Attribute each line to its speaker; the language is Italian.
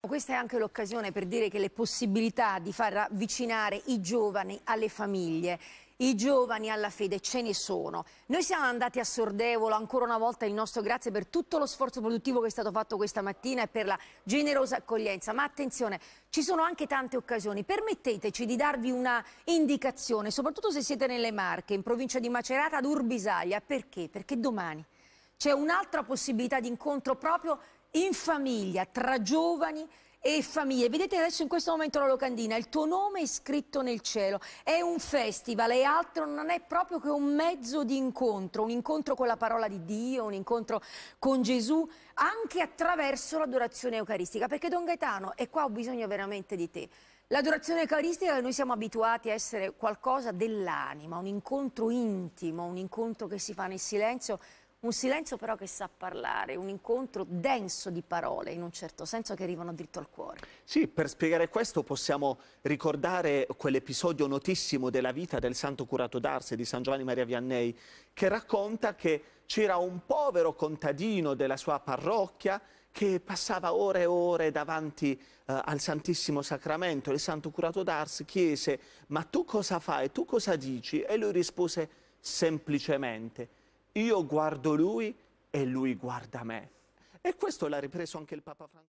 Speaker 1: Questa è anche l'occasione per dire che le possibilità di far avvicinare i giovani alle famiglie, i giovani alla fede ce ne sono. Noi siamo andati a Sordevolo, ancora una volta il nostro grazie per tutto lo sforzo produttivo che è stato fatto questa mattina e per la generosa accoglienza, ma attenzione, ci sono anche tante occasioni. Permetteteci di darvi una indicazione, soprattutto se siete nelle Marche, in provincia di Macerata, ad Urbisaglia. Perché? Perché domani c'è un'altra possibilità di incontro proprio in famiglia, tra giovani e famiglie. Vedete adesso in questo momento la locandina, il tuo nome è scritto nel cielo, è un festival e altro non è proprio che un mezzo di incontro, un incontro con la parola di Dio, un incontro con Gesù, anche attraverso l'adorazione eucaristica, perché Don Gaetano, e qua ho bisogno veramente di te, L'adorazione eucaristica noi siamo abituati a essere qualcosa dell'anima, un incontro intimo, un incontro che si fa nel silenzio, un silenzio però che sa parlare, un incontro denso di parole, in un certo senso, che arrivano dritto al cuore.
Speaker 2: Sì, per spiegare questo possiamo ricordare quell'episodio notissimo della vita del santo curato d'Arse di San Giovanni Maria Vianney, che racconta che c'era un povero contadino della sua parrocchia che passava ore e ore davanti eh, al Santissimo Sacramento. Il santo curato d'Arsi chiese, ma tu cosa fai, tu cosa dici? E lui rispose semplicemente, io guardo lui e lui guarda me. E questo l'ha ripreso anche il Papa Francesco.